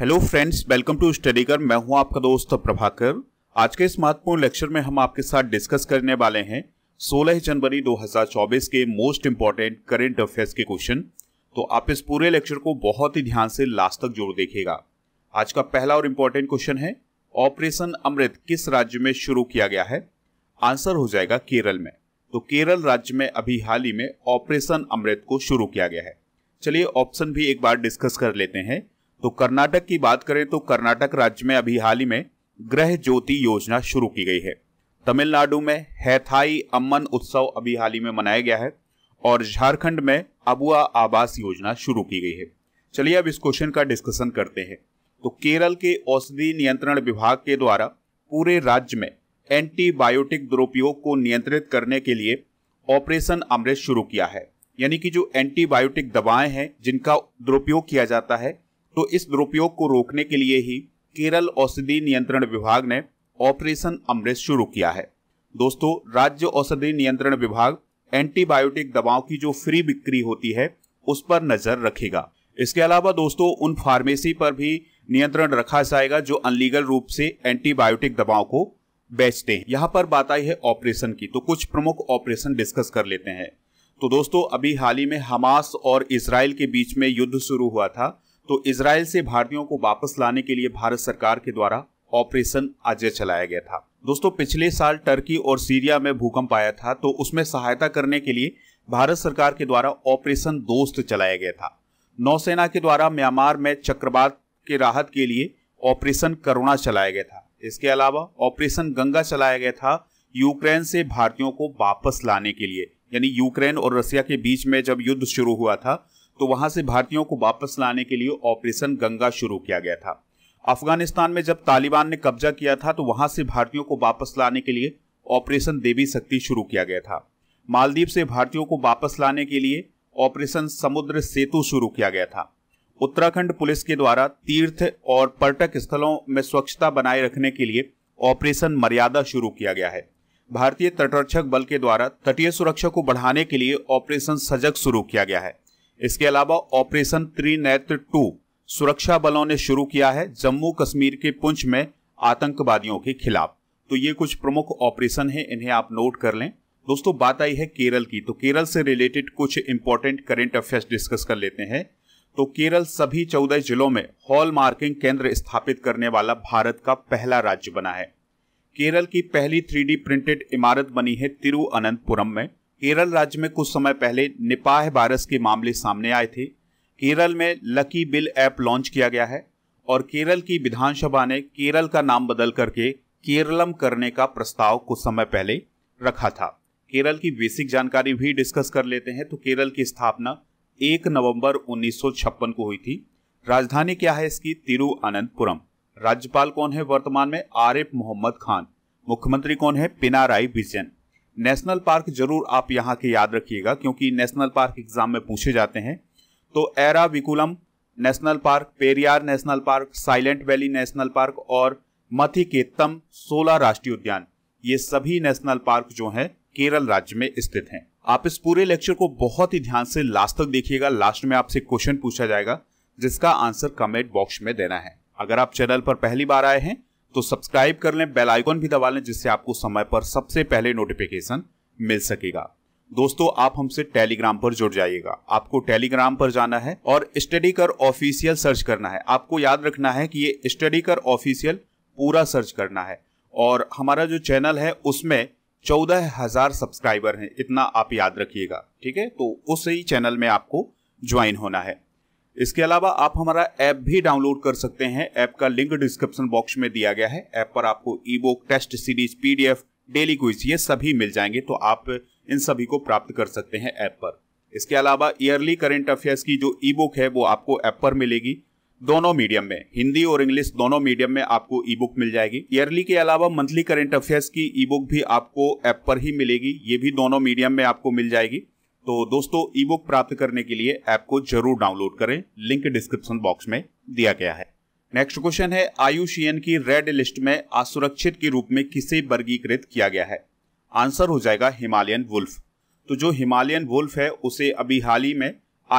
hello friends welcome to स्टडीकर मैं हूं आपका दोस्त प्रभाकर आज के इस महत्वपूर्ण लेक्चर में हम आपके साथ डिस्कस करने वाले हैं 16 जनवरी 2024 के मोस्ट इंपॉर्टेंट करेंट अफेयर्स के क्वेश्चन तो आप इस पूरे लेक्चर को बहुत ही ध्यान से लास्ट तक जोड़ देखेगा आज का पहला और इम्पोर्टेंट क्वेश्चन है ऑपरेशन अमृत किस राज्य में शुरू किया गया है आंसर हो जाएगा केरल में तो केरल राज्य में अभी हाल ही में ऑपरेशन अमृत को शुरू किया गया है चलिए ऑप्शन भी एक बार डिस्कस कर लेते हैं तो कर्नाटक की बात करें तो कर्नाटक राज्य में अभी हाल ही में ग्रह ज्योति योजना शुरू की गई है तमिलनाडु में हैथाई अम्मन उत्सव अभी हाल ही में मनाया गया है और झारखंड में अबुआ आवास योजना शुरू की गई है चलिए अब इस क्वेश्चन का डिस्कशन करते हैं तो केरल के औषधि नियंत्रण विभाग के द्वारा पूरे राज्य में एंटीबायोटिक दुरुपयोग को नियंत्रित करने के लिए ऑपरेशन अमृत शुरू किया है यानी कि जो एंटीबायोटिक दवाएं हैं जिनका दुरुपयोग किया जाता है तो इस दुरुपयोग को रोकने के लिए ही केरल औषधि नियंत्रण विभाग ने ऑपरेशन अमृत शुरू किया है दोस्तों राज्य औषधि नियंत्रण विभाग एंटीबायोटिक दवाओं की जो फ्री बिक्री होती है उस पर नजर रखेगा इसके अलावा दोस्तों उन फार्मेसी पर भी नियंत्रण रखा जाएगा जो अनलीगल रूप से एंटीबायोटिक दवाओं को बेचते हैं यहाँ पर बात आई है ऑपरेशन की तो कुछ प्रमुख ऑपरेशन डिस्कस कर लेते हैं तो दोस्तों अभी हाल ही में हमास और इसराइल के बीच में युद्ध शुरू हुआ था तो इसराइल से भारतीयों को वापस लाने के लिए भारत सरकार के द्वारा ऑपरेशन अजय चलाया गया था दोस्तों पिछले साल टर्की और सीरिया में भूकंप आया था तो उसमें सहायता करने के लिए भारत सरकार के द्वारा ऑपरेशन दोस्त चलाया गया था नौसेना के द्वारा म्यांमार में चक्रवात के राहत के लिए ऑपरेशन करुणा चलाया गया था इसके अलावा ऑपरेशन गंगा चलाया गया था यूक्रेन से भारतीयों को वापस लाने के लिए यानी यूक्रेन और रसिया के बीच में जब युद्ध शुरू हुआ था तो वहां से भारतीयों को वापस लाने के लिए ऑपरेशन गंगा शुरू किया गया था अफगानिस्तान में जब तालिबान ने कब्जा किया था तो वहां से भारतीयों को वापस लाने के लिए ऑपरेशन देवी शक्ति शुरू किया गया था मालदीव से भारतीयों को वापस लाने के लिए ऑपरेशन समुद्र सेतु शुरू किया गया था उत्तराखंड पुलिस के द्वारा तीर्थ और पर्यटक स्थलों में स्वच्छता बनाए रखने के लिए ऑपरेशन मर्यादा शुरू किया गया है भारतीय तटरक्षक बल के द्वारा तटीय सुरक्षा को बढ़ाने के लिए ऑपरेशन सजग शुरू किया गया है इसके अलावा ऑपरेशन त्रिनेत्र टू सुरक्षा बलों ने शुरू किया है जम्मू कश्मीर के पुंछ में आतंकवादियों के खिलाफ तो ये कुछ प्रमुख ऑपरेशन है इन्हें आप नोट कर लें दोस्तों बात आई है केरल की तो केरल से रिलेटेड कुछ इंपॉर्टेंट करेंट अफेयर्स डिस्कस कर लेते हैं तो केरल सभी चौदह जिलों में हॉल मार्किंग केंद्र स्थापित करने वाला भारत का पहला राज्य बना है केरल की पहली थ्री प्रिंटेड इमारत बनी है तिरुअनंतपुरम में केरल राज्य में कुछ समय पहले निपाह वायरस के मामले सामने आए थे केरल में लकी बिल ऐप लॉन्च किया गया है और केरल की विधानसभा ने केरल का नाम बदल करके केरलम करने का प्रस्ताव कुछ समय पहले रखा था केरल की बेसिक जानकारी भी डिस्कस कर लेते हैं तो केरल की स्थापना एक नवंबर उन्नीस को हुई थी राजधानी क्या है इसकी तिरुअनंतपुरम राज्यपाल कौन है वर्तमान में आरिफ मोहम्मद खान मुख्यमंत्री कौन है पिनाराई विजयन नेशनल पार्क जरूर आप यहाँ के याद रखिएगा क्योंकि नेशनल पार्क एग्जाम में पूछे जाते हैं तो Eravikulam national park Periyar national park silent valley national park और मथी के तम राष्ट्रीय उद्यान ये सभी नेशनल पार्क जो हैं केरल राज्य में स्थित हैं आप इस पूरे लेक्चर को बहुत ही ध्यान से लास्ट तक देखिएगा लास्ट में आपसे क्वेश्चन पूछा जाएगा जिसका आंसर कमेंट बॉक्स में देना है अगर आप चैनल पर पहली बार आए हैं तो सब्सक्राइब कर लें बेल आइकॉन भी दबा लें जिससे आपको समय पर सबसे पहले नोटिफिकेशन मिल सकेगा दोस्तों आप हमसे टेलीग्राम पर जुड़ जाइएगा आपको टेलीग्राम पर जाना है और स्टडी कर ऑफिशियल सर्च करना है आपको याद रखना है कि ये स्टडी कर ऑफिशियल पूरा सर्च करना है और हमारा जो चैनल है उसमें चौदह हजार सब्सक्राइबर हैं इतना आप याद रखिएगा ठीक है तो उस ही चैनल में आपको ज्वाइन होना है इसके अलावा आप हमारा ऐप भी डाउनलोड कर सकते हैं ऐप का लिंक डिस्क्रिप्शन बॉक्स में दिया गया है ऐप पर आपको e book test series PDF daily quiz ये सभी मिल जाएंगे तो आप इन सभी को प्राप्त कर सकते हैं ऐप पर इसके अलावा ईयरली करेंट अफेयर्स की जो ई बुक है वो आपको ऐप पर मिलेगी दोनों मीडियम में हिंदी और इंग्लिश दोनों मीडियम में आपको ई बुक मिल जाएगी ईयरली के अलावा मंथली करेंट अफेयर्स की ई बुक भी आपको ऐप पर ही मिलेगी ये भी दोनों मीडियम में आपको मिल जाएगी तो दोस्तों ई बुक प्राप्त करने के लिए ऐप को जरूर डाउनलोड करें लिंक डिस्क्रिप्शन बॉक्स में दिया गया है नेक्स्ट क्वेश्चन है आयुषियन की रेड लिस्ट में असुरक्षित के रूप में किसे वर्गीकृत किया गया है आंसर हो जाएगा हिमालयन वुल्फ तो जो हिमालयन वुल्फ है उसे अभी हाल ही में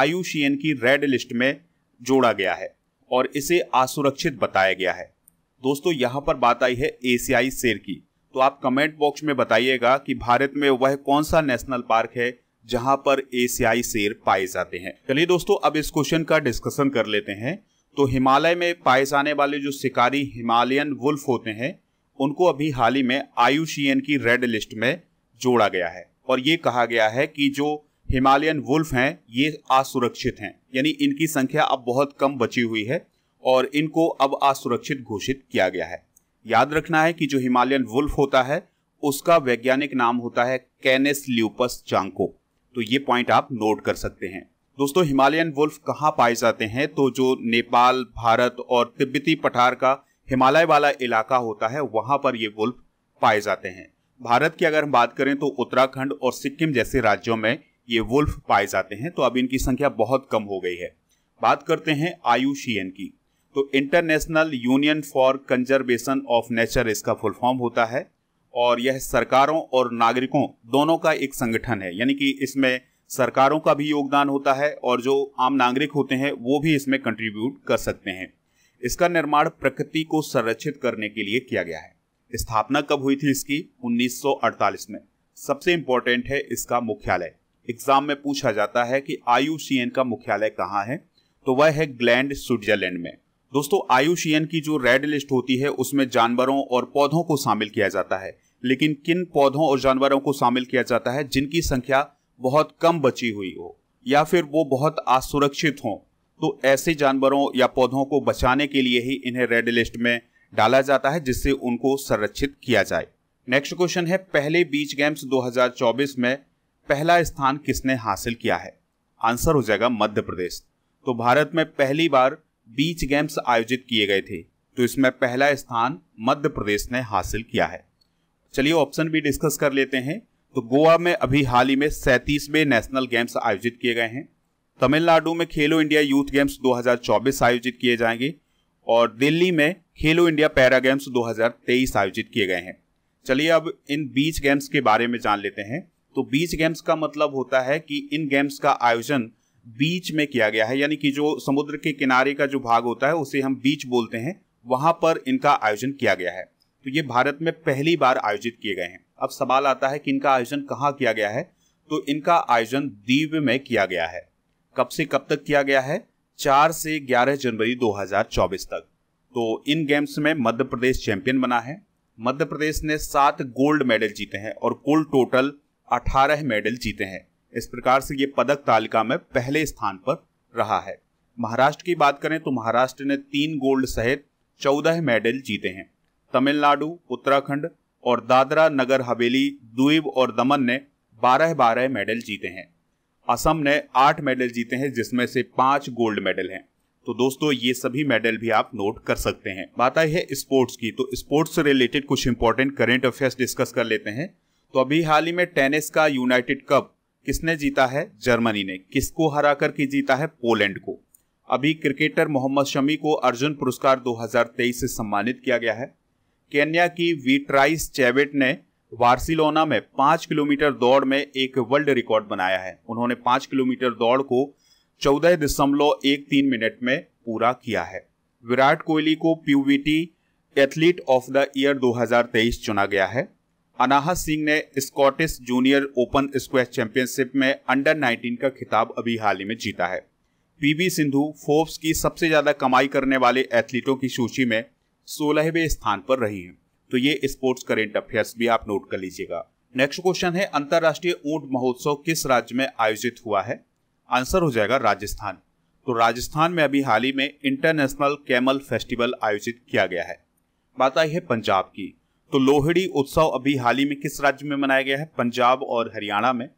आयुषियन की रेड लिस्ट में जोड़ा गया है और इसे असुरक्षित बताया गया है दोस्तों यहाँ पर बात आई है एशियाई शेर की तो आप कमेंट बॉक्स में बताइएगा कि भारत में वह कौन सा नेशनल पार्क है जहां पर एशियाई शेर पाए जाते हैं चलिए दोस्तों अब इस क्वेश्चन का डिस्कशन कर लेते हैं तो हिमालय में पाए जाने वाले जो शिकारी हिमालयन वुल्फ होते हैं उनको अभी हाल ही में आयुषियन की रेड लिस्ट में जोड़ा गया है और ये कहा गया है कि जो हिमालयन वुल्फ हैं ये असुरक्षित हैं यानी इनकी संख्या अब बहुत कम बची हुई है और इनको अब असुरक्षित घोषित किया गया है याद रखना है कि जो हिमालयन वुल्फ होता है उसका वैज्ञानिक नाम होता है कैनेस ल्यूपस चांको तो ये पॉइंट आप नोट कर सकते हैं दोस्तों हिमालयन वुल्फ कहाँ पाए जाते हैं तो जो नेपाल भारत और तिब्बती पठार का हिमालय वाला इलाका होता है वहां पर ये वुल्फ पाए जाते हैं भारत की अगर हम बात करें तो उत्तराखंड और सिक्किम जैसे राज्यों में ये वुल्फ पाए जाते हैं तो अब इनकी संख्या बहुत कम हो गई है बात करते हैं आयुषियन की तो International Union for Conservation of Nature इसका फुल फॉर्म होता है और यह सरकारों और नागरिकों दोनों का एक संगठन है यानी कि इसमें सरकारों का भी योगदान होता है और जो आम नागरिक होते हैं वो भी इसमें कंट्रीब्यूट कर सकते हैं इसका निर्माण प्रकृति को संरक्षित करने के लिए किया गया है स्थापना कब हुई थी इसकी 1948 में सबसे इम्पोर्टेंट है इसका मुख्यालय एग्जाम में पूछा जाता है कि आई का मुख्यालय कहाँ है तो वह है ग्लैंड स्विट्जरलैंड में दोस्तों आयुषियन की जो रेड लिस्ट होती है उसमें जानवरों और पौधों को शामिल किया जाता है लेकिन किन पौधों और जानवरों को शामिल किया जाता है जिनकी संख्या बहुत कम बची हुई हो या फिर वो बहुत असुरक्षित हों तो ऐसे जानवरों या पौधों को बचाने के लिए ही इन्हें रेड लिस्ट में डाला जाता है जिससे उनको संरक्षित किया जाए नेक्स्ट क्वेश्चन है पहले बीच गेम्स 2024 में पहला स्थान किसने हासिल किया है आंसर हो जाएगा मध्य प्रदेश तो भारत में पहली बार बीच गेम्स आयोजित किए गए थे तो इसमें पहला स्थान मध्य प्रदेश ने हासिल किया है चलिए ऑप्शन भी डिस्कस कर लेते हैं तो गोवा में अभी हाल ही में सैंतीसवें नेशनल गेम्स आयोजित किए गए हैं तमिलनाडु में खेलो इंडिया यूथ गेम्स 2024 आयोजित किए जाएंगे और दिल्ली में खेलो इंडिया पैरा गेम्स 2023 आयोजित किए गए हैं चलिए अब इन बीच गेम्स के बारे में जान लेते हैं तो बीच गेम्स का मतलब होता है कि इन गेम्स का आयोजन बीच में किया गया है यानी कि जो समुद्र के किनारे का जो भाग होता है उसे हम बीच बोलते हैं वहां पर इनका आयोजन किया गया है तो ये भारत में पहली बार आयोजित किए गए हैं अब सवाल आता है कि इनका आयोजन कहाँ किया गया है तो इनका आयोजन दीव में किया गया है कब से कब तक किया गया है चार से ग्यारह जनवरी दो तक तो इन गेम्स में मध्य प्रदेश चैंपियन बना है मध्य प्रदेश ने सात गोल्ड मेडल जीते हैं और कुल टोटल अठारह मेडल जीते हैं इस प्रकार से ये पदक तालिका में पहले स्थान पर रहा है महाराष्ट्र की बात करें तो महाराष्ट्र ने तीन गोल्ड सहित चौदह मेडल जीते हैं तमिलनाडु उत्तराखंड और दादरा नगर हवेली द्वीप और दमन ने बारह बारह मेडल जीते हैं असम ने आठ मेडल जीते हैं जिसमें से पांच गोल्ड मेडल हैं तो दोस्तों ये सभी मेडल भी आप नोट कर सकते हैं बात आई है स्पोर्ट्स की तो स्पोर्ट्स से रिलेटेड कुछ इंपॉर्टेंट करेंट अफेयर्स डिस्कस कर लेते हैं तो अभी हाल ही में टेनिस का यूनाइटेड कप किसने जीता है जर्मनी ने किसको हरा करके जीता है पोलैंड को अभी क्रिकेटर मोहम्मद शमी को अर्जुन पुरस्कार 2023 से सम्मानित किया गया है केन्या की वीट्राइस चैवेट ने बार्सिलोना में पाँच किलोमीटर दौड़ में एक वर्ल्ड रिकॉर्ड बनाया है उन्होंने पाँच किलोमीटर दौड़ को चौदह दशमलव एक तीन मिनट में पूरा किया है विराट कोहली को PVT athlete of the year 2023 चुना गया है अनाहा सिंह ने Scottish junior open squash championship में अंडर 19 का खिताब अभी हाल ही में जीता है पीवी सिंधु फोर्ब्स की सबसे ज्यादा कमाई करने वाले एथलीटों की सूची में सोलहवें स्थान पर रही हैं तो ये स्पोर्ट्स करेंट अफेयर्स भी आप नोट कर लीजिएगा नेक्स्ट क्वेश्चन है अंतर्राष्ट्रीय ऊंट महोत्सव किस राज्य में आयोजित हुआ है आंसर हो जाएगा राजस्थान तो राजस्थान में अभी हाल ही में इंटरनेशनल कैमल फेस्टिवल आयोजित किया गया है बात आई है पंजाब की तो लोहड़ी उत्सव अभी हाल ही में किस राज्य में मनाया गया है पंजाब और हरियाणा में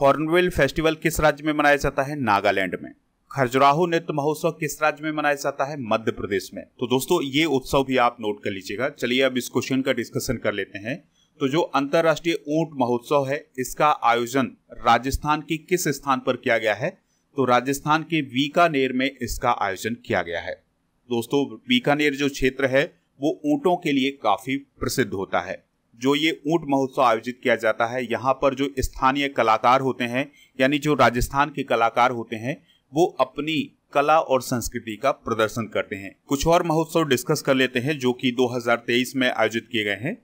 हॉर्नवेल फेस्टिवल किस राज्य में मनाया जाता है नागालैंड में खजुराहो नृत्य महोत्सव किस राज्य में मनाया जाता है मध्य प्रदेश में तो दोस्तों ये उत्सव भी आप नोट कर लीजिएगा चलिए अब इस क्वेश्चन का डिस्कशन कर लेते हैं तो जो अंतर्राष्ट्रीय ऊंट महोत्सव है इसका आयोजन राजस्थान के किस स्थान पर किया गया है तो राजस्थान के बीकानेर में इसका आयोजन किया गया है दोस्तों बीकानेर जो क्षेत्र है वो ऊँटों के लिए काफ़ी प्रसिद्ध होता है जो ये ऊँट महोत्सव आयोजित किया जाता है यहाँ पर जो स्थानीय कलाकार होते हैं यानी जो राजस्थान के कलाकार होते हैं वो अपनी कला और संस्कृति का प्रदर्शन करते हैं कुछ और महोत्सव डिस्कस कर लेते हैं जो कि 2023 में आयोजित किए गए हैं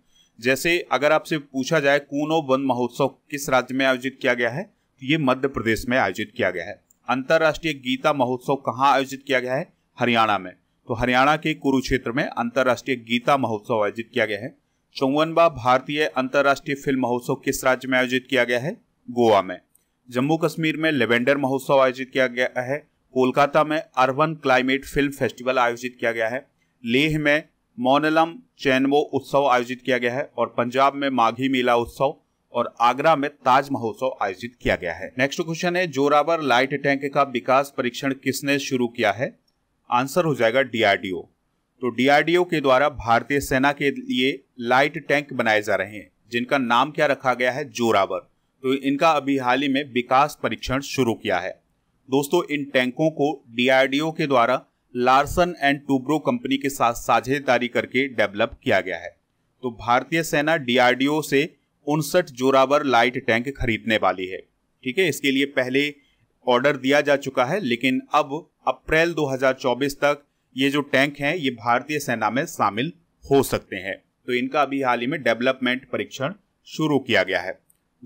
जैसे अगर आपसे पूछा जाए कूनो वन महोत्सव किस राज्य में आयोजित किया गया है तो ये मध्य प्रदेश में आयोजित किया गया है अंतर्राष्ट्रीय गीता महोत्सव कहाँ आयोजित किया गया है हरियाणा में तो हरियाणा के कुरुक्षेत्र में अंतर्राष्ट्रीय गीता महोत्सव आयोजित किया गया है चौवनवा भारतीय अंतर्राष्ट्रीय फिल्म महोत्सव किस राज्य में आयोजित किया गया है गोवा में जम्मू कश्मीर में लेवेंडर महोत्सव आयोजित किया गया है कोलकाता में अर्बन क्लाइमेट फिल्म फेस्टिवल आयोजित किया गया है लेह में मोनलम चैनवो उत्सव आयोजित किया गया है और पंजाब में माघी मेला उत्सव और आगरा में ताज महोत्सव आयोजित किया गया है नेक्स्ट क्वेश्चन है जोरावर लाइट टैंक का विकास परीक्षण किसने शुरू किया है आंसर हो जाएगा डीआरडीओ तो डीआरडीओ के द्वारा भारतीय सेना के लिए लाइट टैंक बनाए जा रहे हैं जिनका नाम क्या रखा गया है जोरावर तो इनका अभी हाल ही में विकास परीक्षण शुरू किया है दोस्तों इन टैंकों को डीआरडीओ के द्वारा लार्सन एंड टूब्रो कंपनी के साथ साझेदारी करके डेवलप किया गया है तो भारतीय सेना डीआरडीओ से उनसठ जोरावर लाइट टैंक खरीदने वाली है ठीक है इसके लिए पहले ऑर्डर दिया जा चुका है लेकिन अब अप्रैल 2024 तक ये जो टैंक हैं ये भारतीय सेना में शामिल हो सकते हैं तो इनका अभी हाल ही में डेवलपमेंट परीक्षण शुरू किया गया है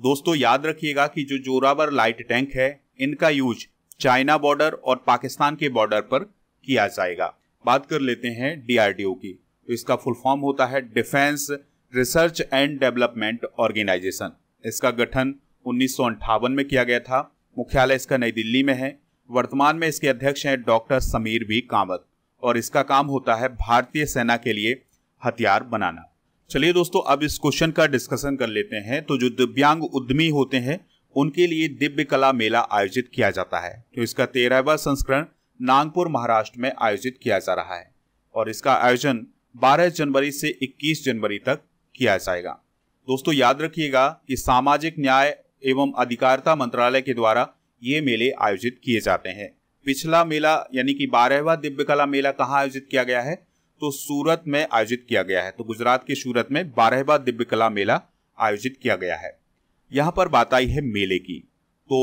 दोस्तों याद रखिएगा कि जो जोरावर लाइट टैंक है इनका यूज चाइना बॉर्डर और पाकिस्तान के बॉर्डर पर किया जाएगा बात कर लेते हैं डीआरडीओ की तो इसका फुल फॉर्म होता है Defence Research and Development Organisation इसका गठन उन्नीस में किया गया था मुख्यालय इसका नई दिल्ली में है वर्तमान में इसके अध्यक्ष हैं डॉक्टर समीर वी कामत और इसका काम होता है भारतीय सेना के लिए हथियार बनाना चलिए दोस्तों अब इस क्वेश्चन का डिस्कशन कर लेते हैं तो जो दिव्यांग उद्यमी होते हैं उनके लिए दिव्य कला मेला आयोजित किया जाता है तो इसका तेरहवा संस्करण नागपुर महाराष्ट्र में आयोजित किया जा रहा है और इसका आयोजन 12 जनवरी से 21 जनवरी तक किया जाएगा दोस्तों याद रखिएगा कि सामाजिक न्याय एवं अधिकारिता मंत्रालय के द्वारा ये मेले आयोजित किए जाते हैं पिछला मेला यानी कि बारहवा दिव्य कला मेला कहाँ आयोजित किया गया है तो सूरत में आयोजित किया गया है तो गुजरात के सूरत में बारहवा दिव्य कला मेला आयोजित किया गया है यहाँ पर बात आई है मेले की तो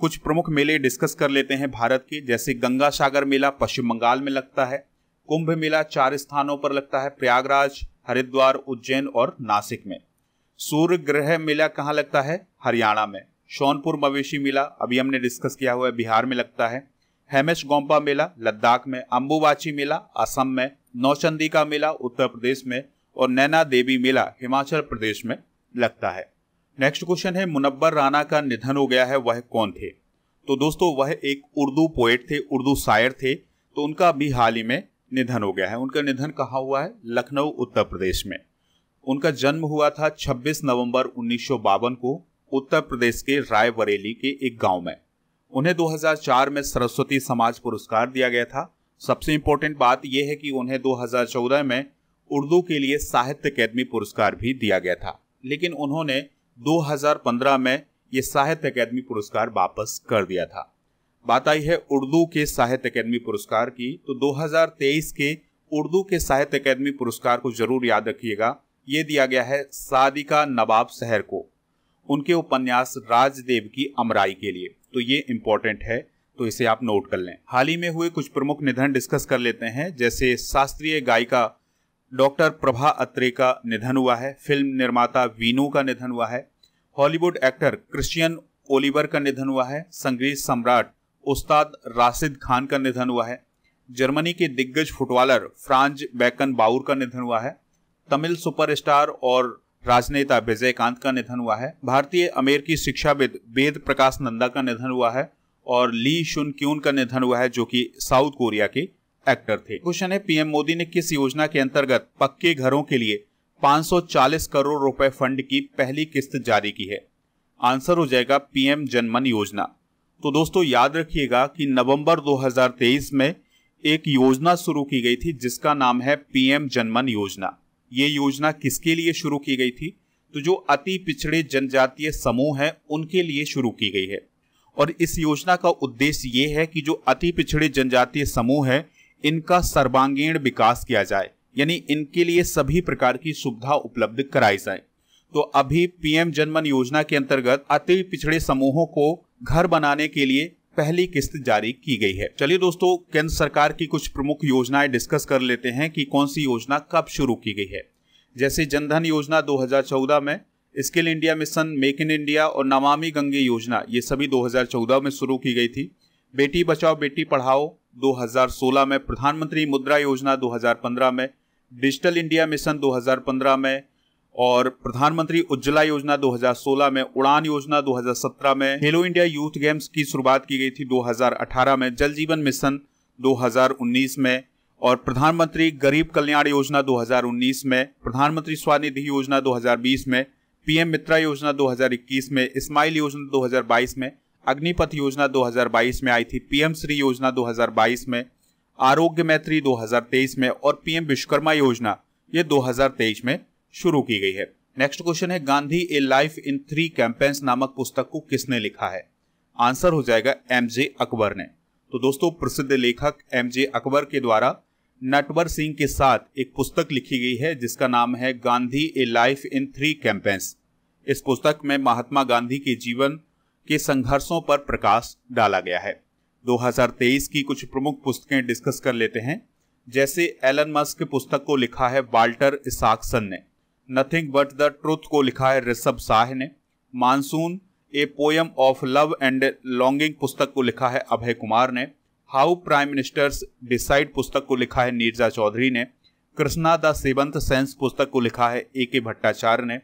कुछ प्रमुख मेले डिस्कस कर लेते हैं भारत के जैसे गंगा सागर मेला पश्चिम बंगाल में लगता है कुंभ मेला चार स्थानों पर लगता है प्रयागराज हरिद्वार उज्जैन और नासिक में सूर्य ग्रह मेला कहाँ लगता है हरियाणा में सोनपुर मवेशी मेला अभी हमने डिस्कस किया हुआ है बिहार में लगता है हेमेश गोम्पा मेला लद्दाख में अम्बुवाची मेला असम में नौचंदी का मेला उत्तर प्रदेश में और नैना देवी मेला हिमाचल प्रदेश में लगता है नेक्स्ट क्वेश्चन है मुनब्बर राना का निधन हो गया है वह कौन थे तो दोस्तों वह एक उर्दू पोएट थे उर्दू शायर थे तो उनका भी हाल ही में निधन हो गया है उनका निधन कहाँ हुआ है लखनऊ उत्तर प्रदेश में उनका जन्म हुआ था 26 नवंबर उन्नीस को उत्तर प्रदेश के रायबरेली के एक गांव में उन्हें 2004 में सरस्वती समाज पुरस्कार दिया गया था सबसे इंपॉर्टेंट बात यह है कि उन्हें 2014 में उर्दू के लिए साहित्य अकेदमी पुरस्कार भी दिया गया था लेकिन उन्होंने 2015 में ये साहित्य अकेदमी पुरस्कार वापस कर दिया था बात आई है उर्दू के साहित्य अकेदमी पुरस्कार की तो 2023 के उर्दू के साहित्य अकेदमी पुरस्कार को जरूर याद रखिएगा ये दिया गया है सादिका नवाब शहर को उनके उपन्यास राजदेव की अमराई के लिए तो ये इंपॉर्टेंट है तो इसे आप नोट कर लें हाल ही में हुए कुछ प्रमुख निधन डिस्कस कर लेते हैं जैसे शास्त्रीय गायिका डॉक्टर प्रभा अत्रे का निधन हुआ है फिल्म निर्माता वीनू का निधन हुआ है हॉलीवुड एक्टर क्रिश्चियन ओलिवर का निधन हुआ है संगीत सम्राट उस्ताद राशिद खान का निधन हुआ है जर्मनी के दिग्गज फुटबॉलर फ्रांज बैकन बाउर का निधन हुआ है तमिल सुपरस्टार और राजनेता विजय कांत का निधन हुआ है भारतीय अमेरिकी शिक्षाविद वेद प्रकाश नंदा का निधन हुआ है और ली शुन क्यून का निधन हुआ है जो कि साउथ कोरिया के एक्टर थे क्वेश्चन है पीएम मोदी ने किस योजना के अंतर्गत पक्के घरों के लिए 540 करोड़ रुपए फंड की पहली किस्त जारी की है आंसर हो जाएगा पीएम जनमन योजना तो दोस्तों याद रखिएगा कि नवंबर 2023 में एक योजना शुरू की गई थी जिसका नाम है पीएम जनमन योजना ये योजना किसके लिए शुरू की गई थी तो जो अति पिछड़े जनजातीय समूह हैं उनके लिए शुरू की गई है और इस योजना का उद्देश्य ये है कि जो अति पिछड़े जनजातीय समूह है इनका सर्वांगीण विकास किया जाए यानी इनके लिए सभी प्रकार की सुविधा उपलब्ध कराई जाए तो अभी पीएम जनमन योजना के अंतर्गत अति पिछड़े समूहों को घर बनाने के लिए पहली किस्त जारी की गई है चलिए दोस्तों केंद्र सरकार की कुछ प्रमुख योजनाएं डिस्कस कर लेते हैं कि कौन सी योजना कब शुरू की गई है जैसे जनधन योजना 2014 में Skill India mission make in India और नमामि गंगे योजना ये सभी 2014 में शुरू की गई थी बेटी बचाओ बेटी पढ़ाओ 2016 में प्रधानमंत्री मुद्रा योजना 2015 में डिजिटल इंडिया मिशन 2015 में और प्रधानमंत्री उज्ज्वला योजना 2016 में उड़ान योजना 2017 में खेलो इंडिया यूथ गेम्स की शुरुआत की गई थी 2018 में जल जीवन मिशन 2019 में और प्रधानमंत्री गरीब कल्याण योजना 2019 में प्रधानमंत्री स्वनिधि योजना 2020 में पीएम मित्रा योजना 2021 में स्माइल योजना 2022 में अग्निपथ योजना 2022 में आई थी पीएम श्री योजना 2022 में आरोग्य मैत्री 2023 में और पीएम विश्वकर्मा योजना ये 2023 में शुरू की गई है नेक्स्ट क्वेश्चन है Gandhi a life in three campaigns नामक पुस्तक को किसने लिखा है आंसर हो जाएगा एम जे अकबर ने तो दोस्तों प्रसिद्ध लेखक एम जे अकबर के द्वारा नटवर सिंह के साथ एक पुस्तक लिखी गई है जिसका नाम है Gandhi a life in three campaigns इस पुस्तक में महात्मा गांधी के जीवन के संघर्षों पर प्रकाश डाला गया है 2023 की कुछ प्रमुख पुस्तकें डिस्कस कर लेते हैं जैसे एलन मस्क पुस्तक को लिखा है वाल्टर इसाकसन ने नथिंग बट द ट्रुथ को लिखा है ऋषभ शाह ने monsoon a poem of love and longing पुस्तक को लिखा है अभय कुमार ने हाउ प्राइम मिनिस्टर्स डिसाइड पुस्तक को लिखा है नीरजा चौधरी ने कृष्णा द सेवंथ सेंस पुस्तक को लिखा है ए के भट्टाचार्य ने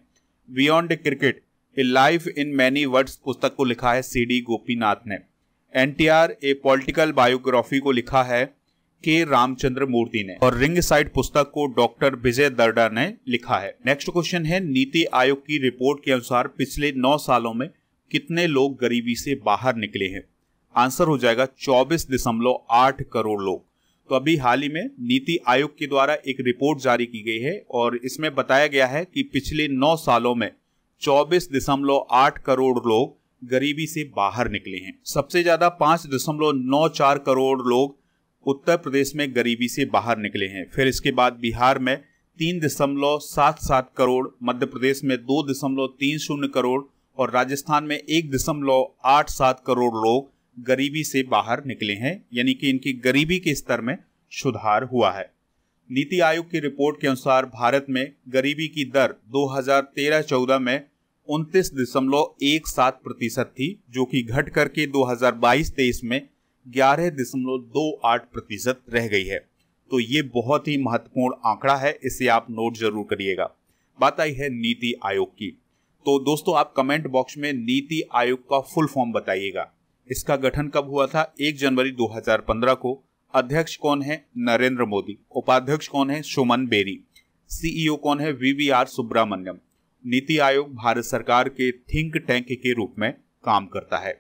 beyond cricket a life in many words पुस्तक को लिखा है सी डी गोपीनाथ ने N T R a political biography को लिखा है के रामचंद्र मूर्ति ने और रिंग साइड पुस्तक को डॉक्टर विजय दर्डा ने लिखा है नेक्स्ट क्वेश्चन है नीति आयोग की रिपोर्ट के अनुसार पिछले नौ सालों में कितने लोग गरीबी से बाहर निकले हैं आंसर हो जाएगा चौबीस दशमलव आठ करोड़ लोग तो अभी हाल ही में नीति आयोग के द्वारा एक रिपोर्ट जारी की गई है और इसमें बताया गया है कि पिछले नौ सालों में चौबीस दशमलव आठ करोड़ लोग गरीबी से बाहर निकले हैं सबसे ज्यादा पांच दशमलव नौ चार करोड़ लोग उत्तर प्रदेश में गरीबी से बाहर निकले हैं फिर इसके बाद बिहार में तीन दशमलव सात सात करोड़ मध्य प्रदेश में दो दशमलव तीन शून्य करोड़ और राजस्थान में एक दशमलव आठ सात करोड़ लोग गरीबी से बाहर निकले हैं यानी कि इनकी गरीबी के स्तर में सुधार हुआ है नीति आयोग की रिपोर्ट के अनुसार भारत में गरीबी की दर 2013-14 में उनतीस दशमलव एक सात प्रतिशत थी जो कि घट करके 2022-23 में ग्यारह दशमलव दो आठ प्रतिशत रह गई है तो ये बहुत ही महत्वपूर्ण आंकड़ा है इसे आप नोट जरूर करिएगा बात आई है नीति आयोग की तो दोस्तों आप कमेंट बॉक्स में नीति आयोग का फुल फॉर्म बताइएगा इसका गठन कब हुआ था एक जनवरी 2015 को अध्यक्ष कौन है नरेंद्र मोदी उपाध्यक्ष कौन है सुमन बेरी सीईओ e कौन है वी आर सुब्रमण्यम नीति आयोग भारत सरकार के थिंक टैंक के रूप में काम करता है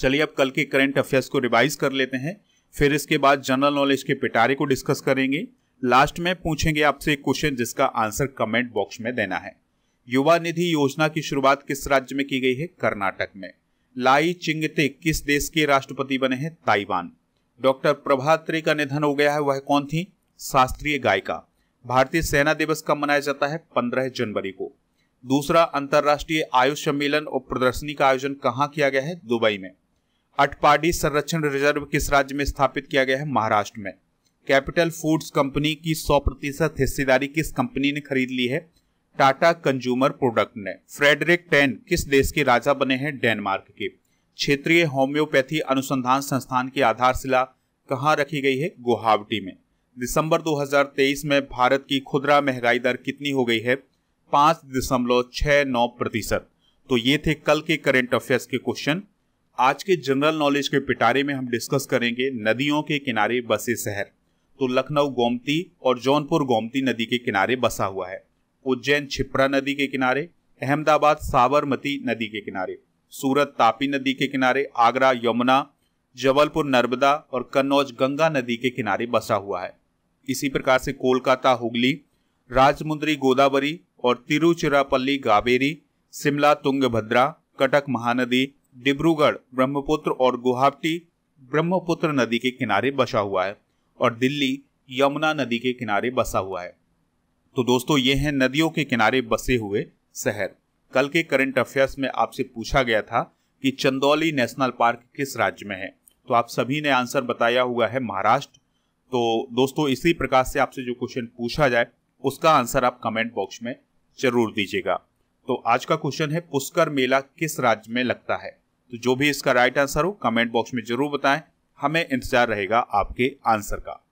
चलिए अब कल के करंट अफेयर्स को रिवाइज कर लेते हैं फिर इसके बाद जनरल नॉलेज के पिटारे को डिस्कस करेंगे लास्ट में पूछेंगे आपसे एक क्वेश्चन जिसका आंसर कमेंट बॉक्स में देना है युवा निधि योजना की शुरुआत किस राज्य में की गई है कर्नाटक में लाई चिंगते किस देश के राष्ट्रपति बने हैं ताइवान डॉक्टर प्रभात्री का निधन हो गया है वह कौन थी शास्त्रीय गायिका भारतीय सेना दिवस कब मनाया जाता है पंद्रह जनवरी को दूसरा अंतर्राष्ट्रीय आयुष सम्मेलन और प्रदर्शनी का आयोजन कहाँ किया गया है दुबई में अटपाडी संरक्षण रिजर्व किस राज्य में स्थापित किया गया है महाराष्ट्र में कैपिटल फूड्स कंपनी की 100 प्रतिशत हिस्सेदारी किस कंपनी ने खरीद ली है टाटा कंज्यूमर प्रोडक्ट ने फ्रेडरिक टेन किस देश के राजा बने हैं डेनमार्क के क्षेत्रीय होम्योपैथी अनुसंधान संस्थान की आधारशिला कहाँ रखी गई है गुवाहाटी में दिसंबर 2023 में भारत की खुदरा महंगाई दर कितनी हो गई है पाँच दशमलव छः नौ प्रतिशत तो ये थे कल के करेंट अफेयर्स के क्वेश्चन आज के जनरल नॉलेज के पिटारे में हम डिस्कस करेंगे नदियों के किनारे बसे शहर तो लखनऊ गोमती और जौनपुर गोमती नदी के किनारे बसा हुआ है उज्जैन छिप्रा नदी के किनारे अहमदाबाद साबरमती नदी के किनारे सूरत तापी नदी के किनारे आगरा यमुना जबलपुर नर्मदा और कन्नौज गंगा नदी के किनारे बसा हुआ है इसी प्रकार से कोलकाता हुगली राजमुंद्री गोदावरी और तिरुचिरापल्ली गावेरी शिमला तुंगभद्रा कटक महानदी डिब्रूगढ़ ब्रह्मपुत्र और गुवाहाटी ब्रह्मपुत्र नदी के किनारे बसा हुआ है और दिल्ली यमुना नदी के किनारे बसा हुआ है तो दोस्तों ये हैं नदियों के किनारे बसे हुए शहर कल के करंट अफेयर्स में आपसे पूछा गया था कि चंदौली नेशनल पार्क किस राज्य में है तो आप सभी ने आंसर बताया हुआ है महाराष्ट्र तो दोस्तों इसी प्रकार से आपसे जो क्वेश्चन पूछा जाए उसका आंसर आप कमेंट बॉक्स में जरूर दीजिएगा तो आज का क्वेश्चन है पुष्कर मेला किस राज्य में लगता है तो जो भी इसका राइट आंसर हो कमेंट बॉक्स में जरूर बताएं हमें इंतजार रहेगा आपके आंसर का